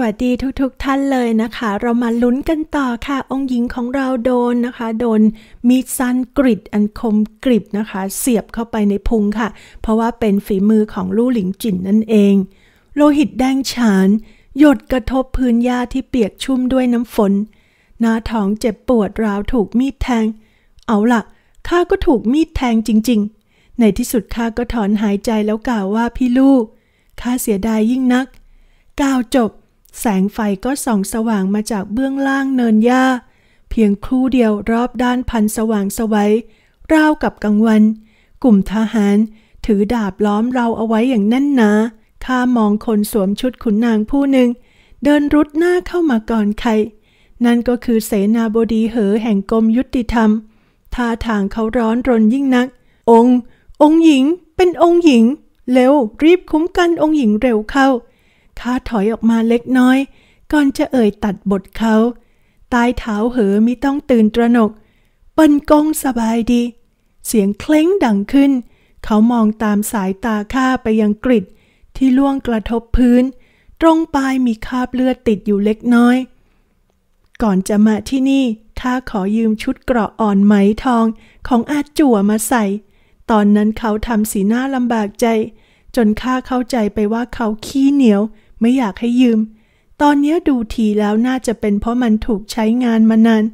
วัสดีทุกๆทท่านเลยนะคะ เรามาลุ้นกันต่อค่ะ องค์หญิงของเราโดนนะคะ โดนมีดสั้นกริดอันคมกริบนะคะ เสียบเข้าไปในพุงค่ะ เพราะว่าเป็นฝีมือของลู่หลิงจินนั่นเอง โลหิตแดงฉาน หยดกระทบพื้นหญ้าที่เปียกชุ่มด้วยน้ำฝนหน้าท้องเจ็บปวดราวถูกมีดแทง เอาละ่ะข้าก็ถูกมีดแทงจริงๆ ในที่สุดข้าก็ถอนหายใจแล้วกล่าวว่าพี่ลูกข้าเสียดายยิ่งนักกล่าวจบแสงไฟก็ส่องสว่างมาจากเบื้องล่างเนินหญ้า เพียงครู่เดียวรอบด้านพันสว่างสวัยราวกับกลางวัน กลุ่มทหารถือดาบล้อมเราเอาไว้อย่างแน่นหนาข้ามองคนสวมชุดขุนนางผู้หนึ่ง เดินรุดหน้าเข้ามาก่อนใครนั่นก็คือเสนาบดีเหอแห่งกรมยุติธรรมท่าทางเขาร้อนรนยิ่งนัก องค์องค์หญิงเป็นองค์หญิงเร็วรีบคุ้มกันองค์หญิงเร็วเข้าข้าถอยออกมาเล็กน้อย ก่อนจะเอ่ยตัดบทเขาตายเท้าเหอมีต้องตื่นตระหนกปนกงสบายดี เสียงเคล้งดังขึ้นเขามองตามสายตาข้าไปยังกริดที่ล่วงกระทบพื้น ตรงปลายมีคราบเลือดติดอยู่เล็กน้อย ก่อนจะมาที่นี่ข้าขอยืมชุดเกราะอ่อนไหมทอง ของอาจั่วมาใส่ ตอนนั้นเขาทำสีหน้าลำบากใจ จนข้าเข้าใจไปว่าเขาขี้เหนียวไม่อยากให้ยืม ตอนนี้ดูทีแล้วน่าจะเป็นเพราะมันถูกใช้งานมานาน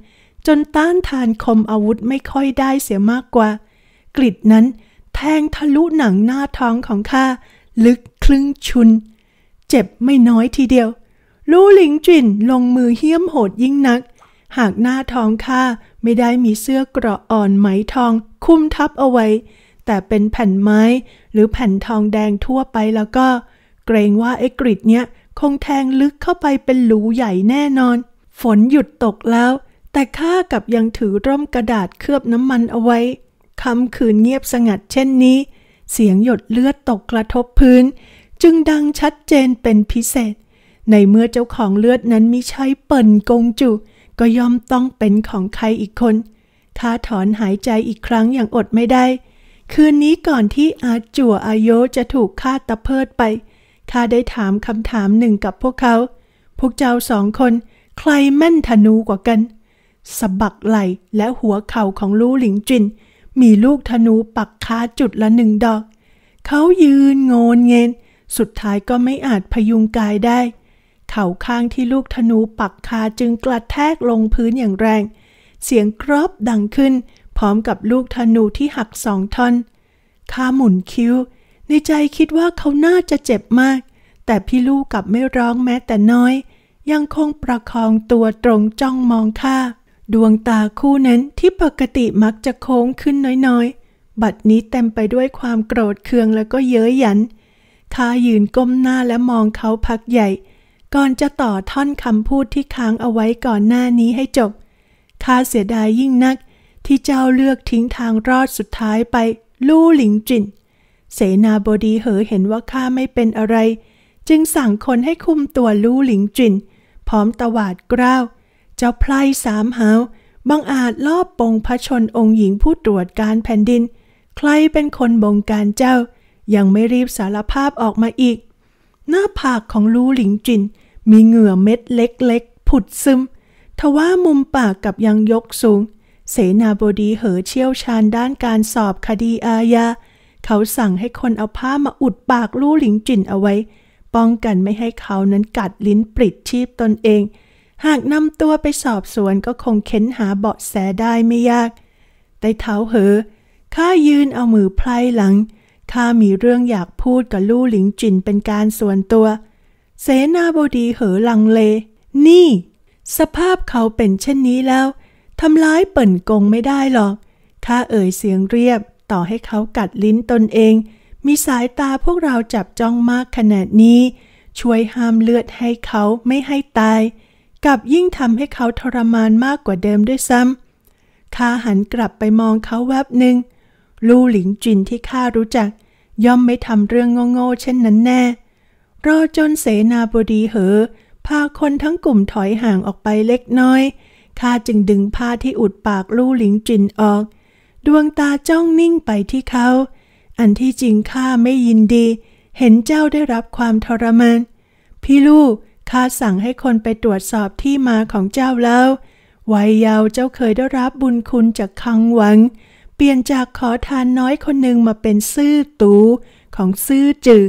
จนต้านทานคมอาวุธไม่ค่อยได้เสียมากกว่า กริดนั้นแทงทะลุหนังหน้าท้องของข้าลึกครึ่งชุน เจ็บไม่น้อยทีเดียว ลู่หลิงจินลงมือเหี้ยมโหดยิ่งนัก หากหน้าท้องข้าไม่ได้มีเสื้อเกราะอ่อนไหมทอง คุ้มทับเอาไว้ แต่เป็นแผ่นไม้หรือแผ่นทองแดงทั่วไปแล้วก็เกรงว่าไอ้กริดเนี้ยคงแทงลึกเข้าไปเป็นหลูใหญ่แน่นอน ฝนหยุดตกแล้ว แต่ข้ากับยังถือร่มกระดาษเคลือบน้ำมันเอาไว้ คำคืนเงียบสงัด เช่นนี้ เสียงหยดเลือดตกกระทบพื้น จึงดังชัดเจนเป็นพิเศษ ในเมื่อเจ้าของเลือดนั้นมิใช่เปิ่นกงจุ ก็ยอมต้องเป็นของใครอีกคนข้าถอนหายใจอีกครั้งอย่างอดไม่ได้ คืนนี้ก่อนที่อาจั่วอาโยจะถูกฆ่าตะเพิดไปข้าได้ถามคำถามหนึ่งกับพวกเขา พวกเจ้าสองคนใครแม่นธนูกว่ากันสะบักไหลและหัวเข่าของลู่หลิงจินมีลูกธนูปักคาจุดละหนึ่งดอก เขายืนงนเงินสุดท้ายก็ไม่อาจพยุงกายได้ เข่าข้างที่ลูกธนูปักคาจึงกระแทกลงพื้นอย่างแรง เสียงกรอบดังขึ้น พร้อมกับลูกธนูที่หักสองท่อนข้าหมุนคิ้วในใจคิดว่าเขาน่าจะเจ็บมาก แต่พี่ลูกกลับไม่ร้องแม้แต่น้อย ยังคงประคองตัวตรงจ้องมองข้า ดวงตาคู่นั้นที่ปกติมักจะโค้งขึ้นน้อยๆ บัดนี้เต็มไปด้วยความโกรธเคืองแล้วก็เย้ยหยัน ข้ายืนก้มหน้าและมองเขาพักใหญ่ ก่อนจะต่อท่อนคำพูดที่ค้างเอาไว้ก่อนหน้านี้ให้จบ ข้าเสียดายยิ่งนักที่เจ้าเลือกทิ้งทางรอดสุดท้ายไปลู่หลิงจินเสนาบดีเหอเห็นว่าข้าไม่เป็นอะไร จึงสั่งคนให้คุมตัวลู่หลิงจินพร้อมตวาดกล้าวเจ้าไพลสามหาวบังอาจลอบปงพระชนองค์หญิงผู้ตรวจการแผ่นดิน ใครเป็นคนบงการเจ้า ยังไม่รีบสารภาพออกมาอีก หน้าผากของลู่หลิงจินมีเหงื่อเม็ดเล็กๆ ผุดซึม ทว่ามุมปากกับยังยกสูง เสนาบดีเหอเชี่ยวชาญด้านการสอบคดีอาญาเขาสั่งให้คนเอาผ้ามาอุดปากลู่หลิงจินเอาไว้ ป้องกันไม่ให้เขานั้นกัดลิ้นปลิดชีพตนเอง หากนำตัวไปสอบสวนก็คงเค้นหาเบาะแสได้ไม่ยากแต่เท้าเหอข้ายืนเอามือไพลหลังข้ามีเรื่องอยากพูดกับลู่หลิงจินเป็นการส่วนตัว เสนาบดีเหอลังเลนี่ สภาพเขาเป็นเช่นนี้แล้วทำร้ายเปิ่นกงไม่ได้หรอกข้าเอ่ยเสียงเรียบต่อให้เขากัดลิ้นตนเอง มีสายตาพวกเราจับจ้องมากขนาดนี้ ช่วยห้ามเลือดให้เขาไม่ให้ตาย กับยิ่งทำให้เขาทรมานมากกว่าเดิมด้วยซ้ำ ข้าหันกลับไปมองเขาแวบหนึ่งลู่หลิงจินที่ข้ารู้จัก ย่อมไม่ทำเรื่องโง่ๆเช่นนั้นแน่ รอจนเสนาบดีเหอพาคนทั้งกลุ่มถอยห่างออกไปเล็กน้อย ข้าจึงดึงผ้าที่อุดปากลู่หลิงจินออกดวงตาจ้องนิ่งไปที่เขา อันที่จริงข้าไม่ยินดี เห็นเจ้าได้รับความทรมาน พี่ลูกข้าสั่งให้คนไปตรวจสอบที่มาของเจ้าแล้ววัยยาวเจ้าเคยได้รับบุญคุณจากคังหวัง เปลี่ยนจากขอทานน้อยคนหนึ่งมาเป็นซื่อตู ของซื่อจือ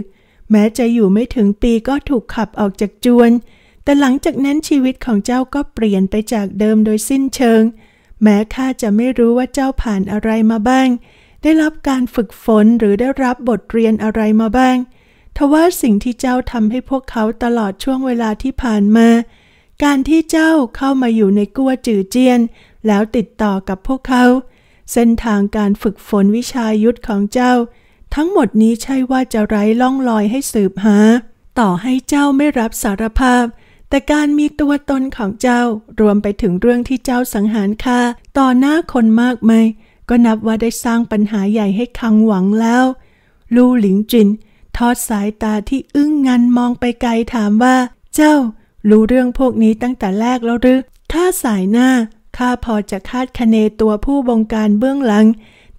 แม้จะอยู่ไม่ถึงปีก็ถูกขับออกจากจวน แต่หลังจากนั้นชีวิตของเจ้าก็เปลี่ยนไปจากเดิมโดยสิ้นเชิงแม้ข้าจะไม่รู้ว่าเจ้าผ่านอะไรมาบ้าง ได้รับการฝึกฝนหรือได้รับบทเรียนอะไรมาบ้าง ทว่าสิ่งที่เจ้าทำให้พวกเขาตลอดช่วงเวลาที่ผ่านมา การที่เจ้าเข้ามาอยู่ในกัวจือเจียน แล้วติดต่อกับพวกเขา เส้นทางการฝึกฝนวิชายุทธของเจ้า ทั้งหมดนี้ใช่ว่าจะไร้ล่องลอยให้สืบหา ต่อให้เจ้าไม่รับสารภาพแต่การมีตัวตนของเจ้ารวมไปถึงเรื่องที่เจ้าสังหารข้าต่อหน้าคนมากมายก็นับว่าได้สร้างปัญหาใหญ่ให้คังหวังแล้ว ลู่หลิงจินทอดสายตาที่อึ้งงันมองไปไกลถามว่า เจ้ารู้เรื่องพวกนี้ตั้งแต่แรกแล้วหรือถ้าสายหน้าข้าพอจะคาดคะเนตัวผู้บงการเบื้องหลัง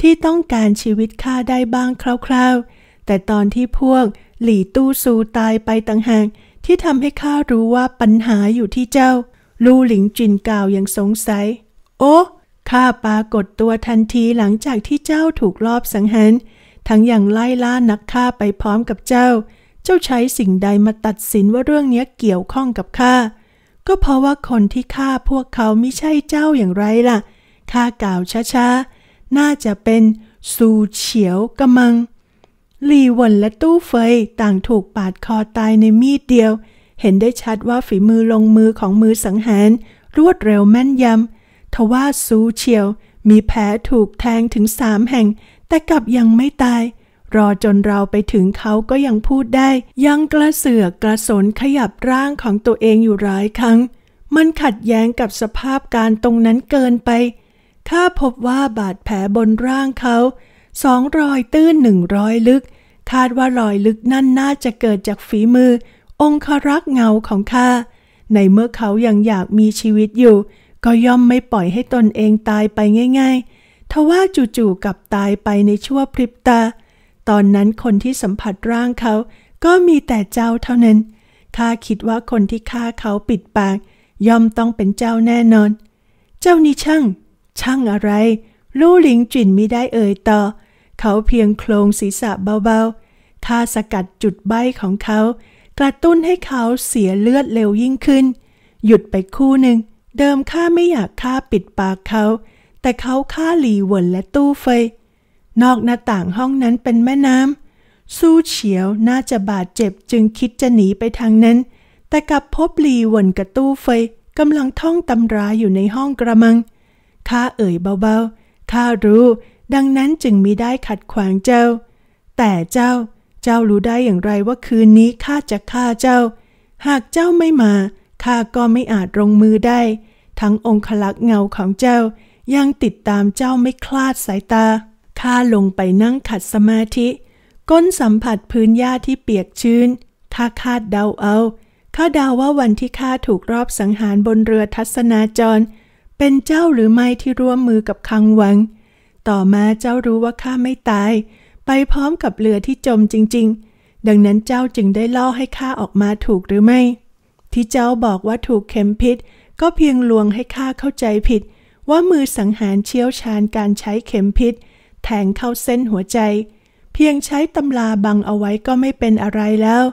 ที่ต้องการชีวิตข้าได้บ้างคร่าวๆ แต่ตอนที่พวกหลี่ตู้ซูตายไปต่างหากที่ทำให้ข้ารู้ว่าปัญหาอยู่ที่เจ้า ลู่หลิงจินกล่าวอย่างสงสัย โอ้ข้าปรากฏตัวทันทีหลังจากที่เจ้าถูกลอบสังหาร ทั้งอย่างไล่ล่านักฆ่าไปพร้อมกับเจ้า เจ้าใช้สิ่งใดมาตัดสินว่าเรื่องนี้เกี่ยวข้องกับข้า ก็เพราะว่าคนที่ฆ่าพวกเขาไม่ใช่เจ้าอย่างไรล่ะ ข้ากล่าวช้าๆ น่าจะเป็นซูเฉียวกระมังลีวนและตู้เฟยต่างถูกปาดคอตายในมีดเดียว เห็นได้ชัดว่าฝีมือลงมือของมือสังหาร รวดเร็วแม่นยำทว่าซูเฉียว มีแผลถูกแทงถึงสามแห่ง แต่กลับยังไม่ตาย รอจนเราไปถึงเขาก็ยังพูดได้ยังกระเสือกกระสนขยับร่างของตัวเองอยู่หลายครั้ง มันขัดแย้งกับสภาพการตรงนั้นเกินไปข้าพบว่าบาดแผลบนร่างเขาสองรอยตื้นหนึ่งรอยลึกคาดว่ารอยลึกนั่นน่าจะเกิดจากฝีมือ องครักษ์เงาของข้าในเมื่อเขายังอยากมีชีวิตอยู่ ก็ย่อมไม่ปล่อยให้ตนเองตายไปง่ายๆทว่าจู่ๆกับตายไปในชั่วพริบตา ตอนนั้นคนที่สัมผัสร่างเขาก็มีแต่เจ้าเท่านั้นข้าคิดว่าคนที่ฆ่าเขาปิดปาก ย่อมต้องเป็นเจ้าแน่นอน เจ้านี่ช่างช่างอะไร ลู่หลิงจินมิได้เอ่ยต่อเขาเพียงโคลงศีรษะเบาๆท่าสกัดจุดใบของเขา กระตุ้นให้เขาเสียเลือดเร็วยิ่งขึ้น หยุดไปคู่หนึ่งเดิมข้าไม่อยากฆ่าปิดปากเขา แต่เขาฆ่าหลีวนและตู้เฟยนอกหน้าต่างห้องนั้นเป็นแม่น้ำสู้เฉียวน่าจะบาดเจ็บจึงคิดจะหนีไปทางนั้น แต่กลับพบหลีวนกับตู้เฟยกำลังท่องตำราอยู่ในห้องกระมังข้าเอ่ยเบาๆข้ารู้ดังนั้นจึงมิได้ขัดขวางเจ้า แต่เจ้า เจ้ารู้ได้อย่างไรว่าคืนนี้ข้าจะฆ่าเจ้า หากเจ้าไม่มาข้าก็ไม่อาจลงมือได้ ทั้งองค์ลักษ์เงาของเจ้ายังติดตามเจ้าไม่คลาดสายตา ข้าลงไปนั่งขัดสมาธิ ก้นสัมผัสพื้นหญ้าที่เปียกชื้นข้าคาดเดาเอาข้าเดาว่าวันที่ข้าถูกรอบสังหารบนเรือทัศนาจร เป็นเจ้าหรือไม่ที่ร่วมมือกับคังหวังต่อมาเจ้ารู้ว่าข้าไม่ตายไปพร้อมกับเรือที่จมจริงๆ ดังนั้นเจ้าจึงได้ล่อให้ข้าออกมาถูกหรือไม่ ที่เจ้าบอกว่าถูกเข็มพิษ ก็เพียงลวงให้ข้าเข้าใจผิด ว่ามือสังหารเชี่ยวชาญการใช้เข็มพิษแทงเข้าเส้นหัวใจ เพียงใช้ตำลาบังเอาไว้ก็ไม่เป็นอะไรแล้ว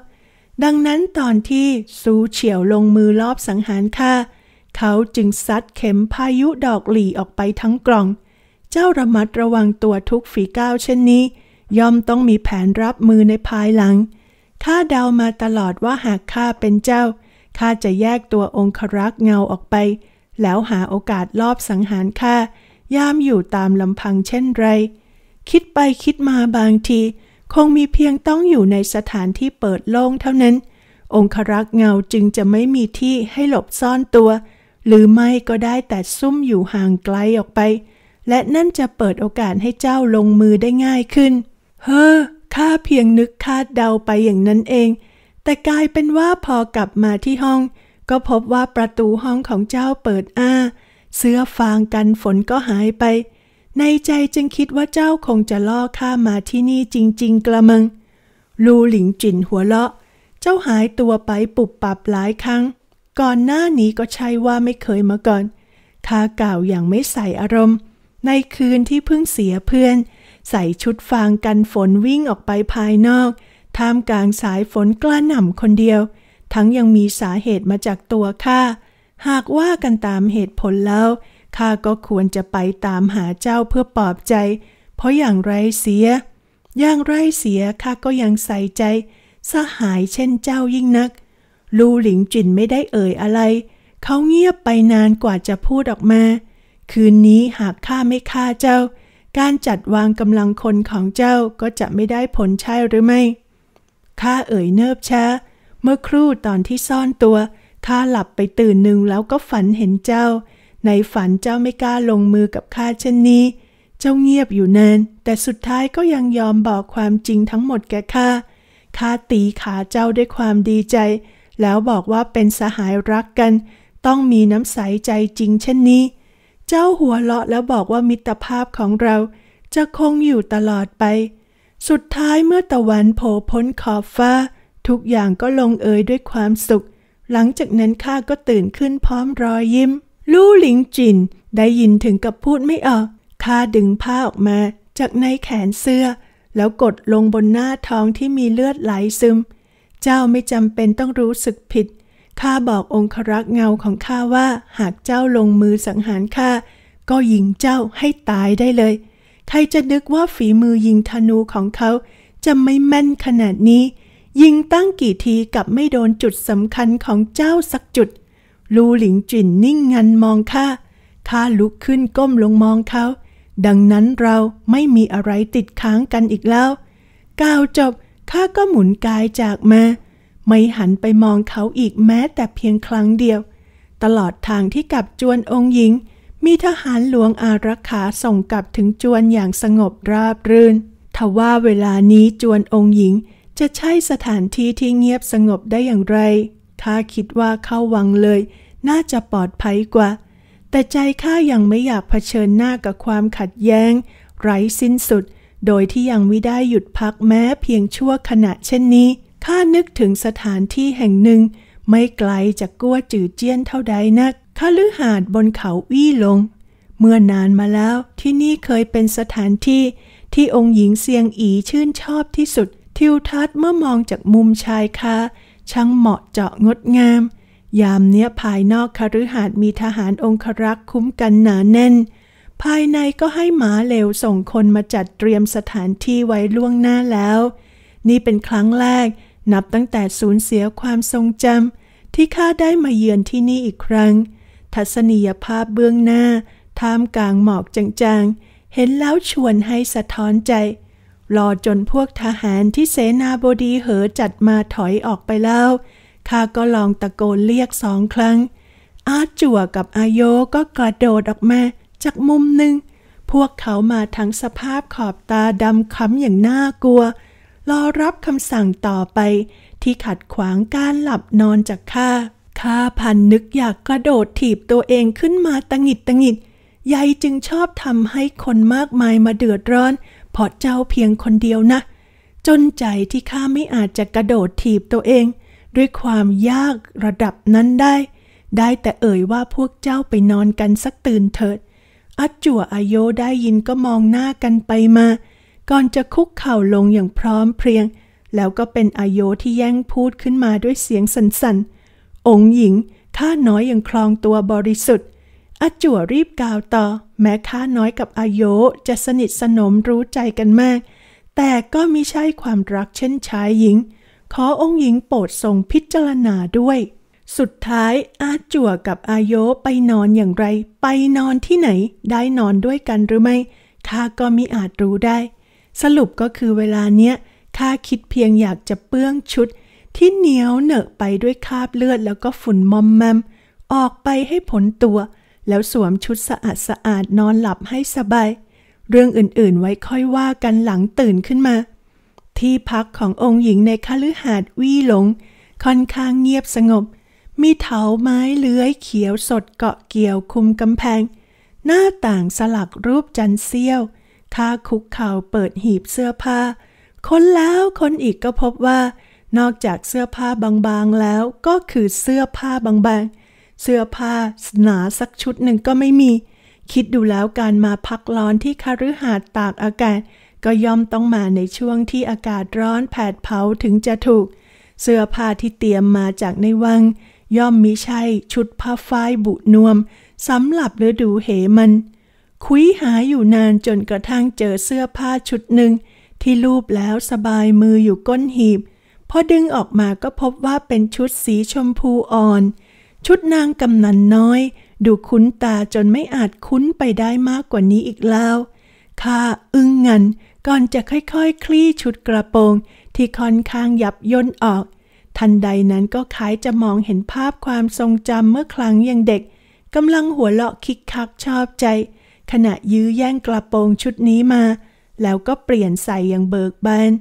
ดังนั้นตอนที่ซูเฉียวลงมือลอบสังหารข้าเขาจึงซัดเข็มพายุดอกหลีออกไปทั้งกล่องเจ้าระมัดระวังตัวทุกฝีก้าวเช่นนี้ ย่อมต้องมีแผนรับมือในภายหลังข้าเดามาตลอดว่าหากข้าเป็นเจ้าข้าจะแยกตัวองครักษ์เงาออกไป แล้วหาโอกาสลอบสังหารข้ายามอยู่ตามลำพังเช่นไร คิดไปคิดมาบางที คงมีเพียงต้องอยู่ในสถานที่เปิดโล่งเท่านั้น องครักษ์เงาจึงจะไม่มีที่ให้หลบซ่อนตัว หรือไม่ก็ได้แต่ซุ่มอยู่ห่างไกลออกไปและนั่นจะเปิดโอกาสให้เจ้าลงมือได้ง่ายขึ้น เฮ้อ ข้าเพียงนึกคาดเดาไปอย่างนั้นเอง แต่กลายเป็นว่าพอกลับมาที่ห้อง ก็พบว่าประตูห้องของเจ้าเปิดอ้า เสื้อฟางกันฝนก็หายไป ในใจจึงคิดว่าเจ้าคงจะล่อข้ามาที่นี่จริงๆ กระมัง ลูหลิงจินหัวเลาะ เจ้าหายตัวไปปุบปับหลายครั้ง ก่อนหน้านี้ก็ใช่ว่าไม่เคยมาก่อนข้ากล่าวอย่างไม่ใส่อารมณ์ในคืนที่เพิ่งเสียเพื่อน ใส่ชุดฟางกันฝนวิ่งออกไปภายนอกท่ามกลางสายฝนกล้าหน่ำคนเดียว ทั้งยังมีสาเหตุมาจากตัวข้าหากว่ากันตามเหตุผลแล้วข้าก็ควรจะไปตามหาเจ้าเพื่อปลอบใจ เพราะอย่างไรเสีย อย่างไรเสียข้าก็ยังใส่ใจ สหายเช่นเจ้ายิ่งนัก ลูหลิงจินไม่ได้เอ่ยอะไรเขาเงียบไปนานกว่าจะพูดออกมาคืนนี้หากข้าไม่ฆ่าเจ้า การจัดวางกำลังคนของเจ้าก็จะไม่ได้ผลใช่หรือไม่ ข้าเอ่ยเนิบช้าเมื่อครู่ตอนที่ซ่อนตัวข้าหลับไปตื่นหนึ่งแล้วก็ฝันเห็นเจ้า ในฝันเจ้าไม่กล้าลงมือกับข้าเช่นนี้ เจ้าเงียบอยู่นาน แต่สุดท้ายก็ยังยอมบอกความจริงทั้งหมดแก่ข้า ข้าตีขาเจ้าด้วยความดีใจ แล้วบอกว่าเป็นสหายรักกันต้องมีน้ำใสใจจริงเช่นนี้เจ้าหัวเราะแล้วบอกว่ามิตรภาพของเราจะคงอยู่ตลอดไป สุดท้ายเมื่อตะวันโผล่พ้นขอบฟ้า ทุกอย่างก็ลงเอยด้วยความสุข หลังจากนั้นข้าก็ตื่นขึ้นพร้อมรอยยิ้ม ลู่หลิงจิน ได้ยินถึงกับพูดไม่ออก ข้าดึงผ้าออกมาจากในแขนเสื้อ แล้วกดลงบนหน้าท้องที่มีเลือดไหลซึม เจ้าไม่จำเป็นต้องรู้สึกผิดข้าบอกองครักษ์เงาของข้าว่า หากเจ้าลงมือสังหารข้า ก็ยิงเจ้าให้ตายได้เลย ใครจะนึกว่าฝีมือยิงธนูของเขาจะไม่แม่นขนาดนี้ ยิงตั้งกี่ทีกับไม่โดนจุดสำคัญของเจ้าสักจุด ลูหลิงจินนิ่งงันมองข้า ข้าลุกขึ้นก้มลงมองเขา ดังนั้นเราไม่มีอะไรติดค้างกันอีกแล้วก้าวจบข้าก็หมุนกายจากมาไม่หันไปมองเขาอีกแม้แต่เพียงครั้งเดียว ตลอดทางที่กลับจวนองค์หญิง มีทหารหลวงอารักขาส่งกลับถึงจวนอย่างสงบราบรื่น ทว่าเวลานี้จวนองค์หญิงจะใช่สถานที่ที่เงียบสงบได้อย่างไรข้าคิดว่าเข้าวังเลย น่าจะปลอดภัยกว่า แต่ใจข้ายังไม่อยากเผชิญหน้ากับความขัดแย้ง ไร้สิ้นสุด โดยที่ยังไม่ได้หยุดพักแม้เพียงชั่วขณะเช่นนี้ข้านึกถึงสถานที่แห่งหนึ่งไม่ไกลจากกัวจือเจี้ยนเท่าใดนักคาลือหาดบนเขาวี่ลง เมื่อนานมาแล้วที่นี่เคยเป็นสถานที่ที่องค์หญิงเซียงอีชื่นชอบที่สุดทิวทัศน์เมื่อมองจากมุมชายคาช่างเหมาะเจาะงดงามยามเนี้ยภายนอกคฤหาสน์มีทหารองครักษ์คุ้มกันหนาแน่นภายในก็ให้หมาเลวส่งคนมาจัดเตรียมสถานที่ไว้ล่วงหน้าแล้วนี่เป็นครั้งแรกนับตั้งแต่สูญเสียความทรงจำที่ข้าได้มาเยือนที่นี่อีกครั้ง ทัศนียภาพเบื้องหน้าท่ามกลางหมอกจางๆ เห็นแล้วชวนให้สะท้อนใจ รอจนพวกทหารที่เสนาบดีเหอจัดมาถอยออกไปแล้วข้าก็ลองตะโกนเรียกสองครั้ง อาจั่วกับอายโยก็กระโดดออกมาจากมุมหนึ่ง พวกเขามาทั้งสภาพขอบตาดำค้ำอย่างน่ากลัวรอรับคำสั่งต่อไป ที่ขัดขวางการหลับนอนจากข้าข้าพันนึกอยากกระโดดถีบตัวเองขึ้นมาตังหิดตังหิดยายจึงชอบทำให้คนมากมายมาเดือดร้อนเพราะเจ้าเพียงคนเดียวนะ จนใจที่ข้าไม่อาจจะกระโดดถีบตัวเอง ด้วยความยากระดับนั้นได้ ได้แต่เอ่ยว่าพวกเจ้าไปนอนกันสักตื่นเถิด อัจจัวอโยได้ยินก็มองหน้ากันไปมาก่อนจะคุกเข่าลงอย่างพร้อมเพรียง แล้วก็เป็นอโยที่แย่งพูดขึ้นมาด้วยเสียงสั่นๆ องค์หญิงข้าน้อยอยังคลองตัวบริสุทธิ์อาจั่วรีบกล่าวต่อ แม้ข้าน้อยกับอโยจะสนิทสนมรู้ใจกันมาก แต่ก็มิใช่ความรักเช่นชายหญิง ขอองค์หญิงโปรดทรงพิจารณาด้วย สุดท้ายอาจั่วกับอายโยไปนอนอย่างไร ไปนอนที่ไหนได้นอนด้วยกันหรือไม่ข้าก็มิอาจรู้ได้สรุปก็คือเวลาเนี้ยข้าคิดเพียงอยากจะเปื้องชุด ที่เหนียวเหนอะไปด้วยคราบเลือดแล้วก็ฝุ่นมอมแมม ออกไปให้ผลตัว แล้วสวมชุดสะอาดสะอาดนอนหลับให้สบาย เรื่องอื่นๆไว้ค่อยว่ากันหลังตื่นขึ้นมา ที่พักขององค์หญิงในคฤหาสน์วี่หลง ค่อนข้างเงียบสงบ มีเถาไม้เลื้อยเขียวสดเกาะเกี่ยวคุมกำแพง หน้าต่างสลักรูปจันเซียวถ้าคุกเข่าเปิดหีบเสื้อผ้า ค้นแล้วค้นอีกก็พบว่า นอกจากเสื้อผ้าบางๆแล้วก็คือเสื้อผ้าบางๆ เสื้อผ้าหนาสักชุดหนึ่งก็ไม่มี คิดดูแล้วการมาพักร้อนที่คาฤหาสน์ตากอากาศ ก็ย่อมต้องมาในช่วงที่อากาศร้อนแผดเผาถึงจะถูก เสื้อผ้าที่เตรียมมาจากในวัง ย่อมมิใช่ ชุดผ้าฝ้ายบุนวมสำหรับฤดูเหมันคุยหาอยู่นานจนกระทั่งเจอเสื้อผ้าชุดหนึ่ง ที่รูปแล้วสบายมืออยู่ก้นหีบพอดึงออกมาก็พบว่าเป็นชุดสีชมพูอ่อน ชุดนางกำนันน้อย ดูคุ้นตาจนไม่อาจคุ้นไปได้มากกว่านี้อีกแล้วข้า อึ้งงัน ก่อนจะค่อยๆคคลี่ชุดกระโปรงที่ค่อนข้างยับย่นออก ทันใดนั้นก็คล้ายจะมองเห็นภาพความทรงจำเมื่อครั้งยังเด็กกำลังหัวเราะคิกคักชอบใจขณะยื้อแย่งกระโปรงชุดนี้มา แล้วก็เปลี่ยนใส่อย่างเบิกบาน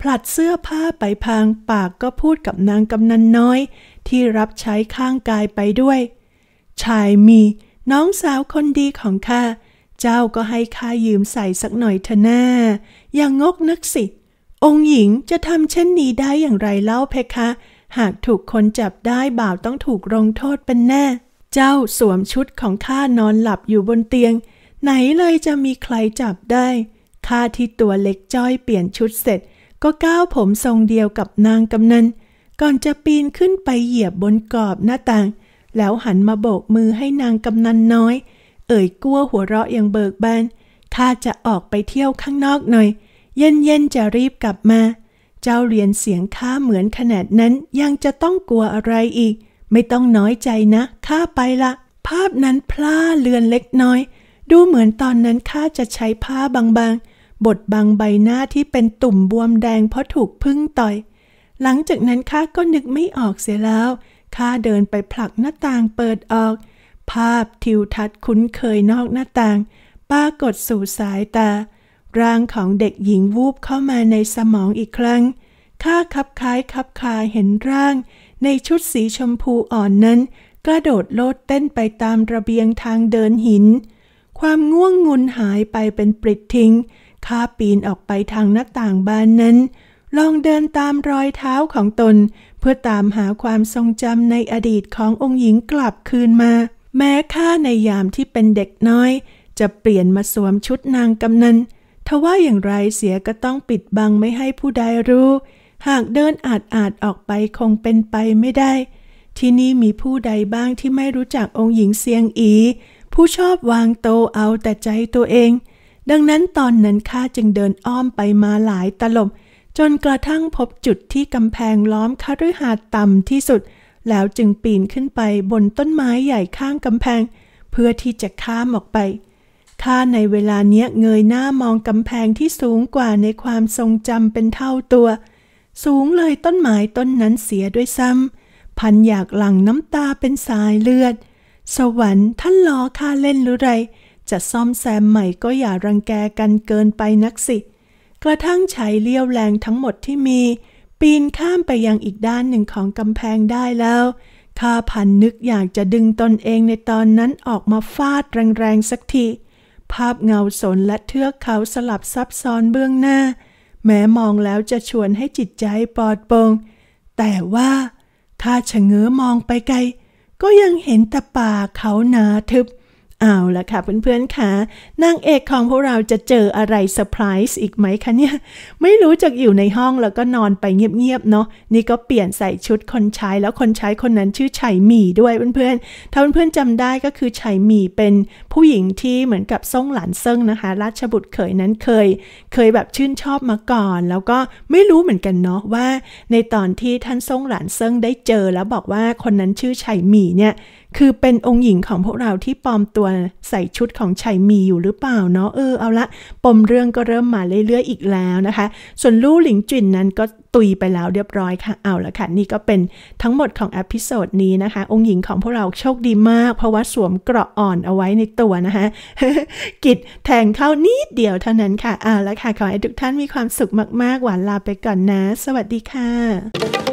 ผลัดเสื้อผ้าไปพางปากก็พูดกับนางกำนันน้อย ที่รับใช้ข้างกายไปด้วย ชายมี น้องสาวคนดีของข้า เจ้าก็ให้ข้ายืมใส่สักหน่อยเถอะหนะาอย่างงกนักสิ องค์หญิงจะทำเช่นนี้ได้อย่างไรเล่าเพคะ หากถูกคนจับได้บ่าวต้องถูกลงโทษเป็นแน่ เจ้าสวมชุดของข้านอนหลับอยู่บนเตียงไหนเลยจะมีใครจับได้ ข้าที่ตัวเล็กจ้อยเปลี่ยนชุดเสร็จ ก็ก้าวผมทรงเดียวกับนางกำนัน ก่อนจะปีนขึ้นไปเหยียบบนกรอบหน้าต่าง แล้วหันมาโบกมือให้นางกำนันน้อย เอ่ยกลัวหัวเราะอย่างเบิกบาน ข้าจะออกไปเที่ยวข้างนอกหน่อย เย็นๆจะรีบกลับมา เจ้าเรียนเสียงข้าเหมือนขนาดนั้นยังจะต้องกลัวอะไรอีก ไม่ต้องน้อยใจนะข้าไปละ ภาพนั้นพลาเลือนเล็กน้อยดูเหมือนตอนนั้นข้าจะใช้ผ้าบางๆ บดบังใบหน้าที่เป็นตุ่มบวมแดงเพราะถูกพึ่งต่อย หลังจากนั้นข้าก็นึกไม่ออกเสียแล้ว ข้าเดินไปผลักหน้าต่างเปิดออก ภาพทิวทัศน์คุ้นเคยนอกหน้าต่างปรากฏสู่สายตา ร่างของเด็กหญิงวูบเข้ามาในสมองอีกครั้ง ข้าคับคล้ายคับคาเห็นร่าง ในชุดสีชมพูอ่อนนั้น กระโดดโลดเต้นไปตามระเบียงทางเดินหินความง่วงงุนหายไปเป็นปลิดทิ้ง ข้าปีนออกไปทางหน้าต่างบานนั้น ลองเดินตามรอยเท้าของตน เพื่อตามหาความทรงจำในอดีตขององค์หญิงกลับคืนมา แม้ข้าในยามที่เป็นเด็กน้อย จะเปลี่ยนมาสวมชุดนางกำนัน ทว่าอย่างไร เสียก็ต้องปิดบังไม่ให้ผู้ใดรู้ หากเดินอาจอาจออกไปคงเป็นไปไม่ได้ ที่นี่มีผู้ใดบ้างที่ไม่รู้จักองค์หญิงเซียงอีผู้ชอบวางโตเอาแต่ใจตัวเอง ดังนั้นตอนนั้นข้าจึงเดินอ้อมไปมาหลายตลบ จนกระทั่งพบจุดที่กำแพงล้อมคฤหาสน์ต่ำที่สุด แล้วจึงปีนขึ้นไปบนต้นไม้ใหญ่ข้างกำแพง เพื่อที่จะข้ามออกไป ข้าในเวลาเนี้ยเงยหน้ามองกำแพงที่สูงกว่าในความทรงจำเป็นเท่าตัว สูงเลยต้นไม้ต้นนั้นเสียด้วยซ้ำพันอยากหลั่งน้ำตาเป็นสายเลือดสวรรค์ท่านล้อข้าเล่นหรือไร จะซ่อมแซมใหม่ก็อย่ารังแกกันเกินไปนักสิ กระทั่งใช้เลี้ยวแรงทั้งหมดที่มี ปีนข้ามไปยังอีกด้านหนึ่งของกำแพงได้แล้วข้าพันนึกอยากจะดึงตนเองในตอนนั้นออกมาฟาดแรงๆสักที ภาพเงาสนและเทือกเขาสลับซับซ้อนเบื้องหน้า แม้มองแล้วจะชวนให้จิตใจปลอดโปร่งแต่ว่าข้าชะเง้อมองไปไกลก็ยังเห็นแต่ป่าเขาหนาทึบเอาละค่ะเพื่อนๆค่ะนางเอกของพวกเราจะเจออะไรเซอร์ไพรส์อีกไหมคะเนี่ย ไม่รู้จะอยู่ในห้องแล้วก็นอนไปเงียบๆเนาะนี่ก็เปลี่ยนใส่ชุดคนใช้แล้วคนใช้คนนั้นชื่อไฉหมี่ด้วยเพื่อนๆถ้าเพื่อนๆจำได้ก็คือไฉหมี่เป็นผู้หญิงที่เหมือนกับซ่งหลานเซิงนะคะราชบุตรเขยนั้นเคย เคยแบบชื่นชอบมาก่อน แล้วก็ไม่รู้เหมือนกันเนาะว่า ในตอนที่ท่านซ่งหลานเซิงได้เจอแล้วบอกว่าคนนั้นชื่อไฉหมี่เนี่ยคือเป็นองค์หญิงของพวกเราที่ปลอมตัวใส่ชุดของชายมีอยู่หรือเปล่าเนาะเออเอาละปมเรื่องก็เริ่มมาเรื่อยๆอีกแล้วนะคะ ส่วนลู่หลิงจินนั้นก็ตุยไปแล้วเรียบร้อยค่ะเอาละค่ะนี่ก็เป็นทั้งหมดของอพิโซดนี้นะคะ องค์หญิงของพวกเราโชคดีมาก เพราะว่าสวมเกราะอ่อนเอาไว้ในตัวนะคะกิดแทงเข้านิดเดียวเท่านั้นค่ะเอาละค่ะ ขอให้ทุกท่านมีความสุขมากๆหวานลาไปก่อนนะ สวัสดีค่ะ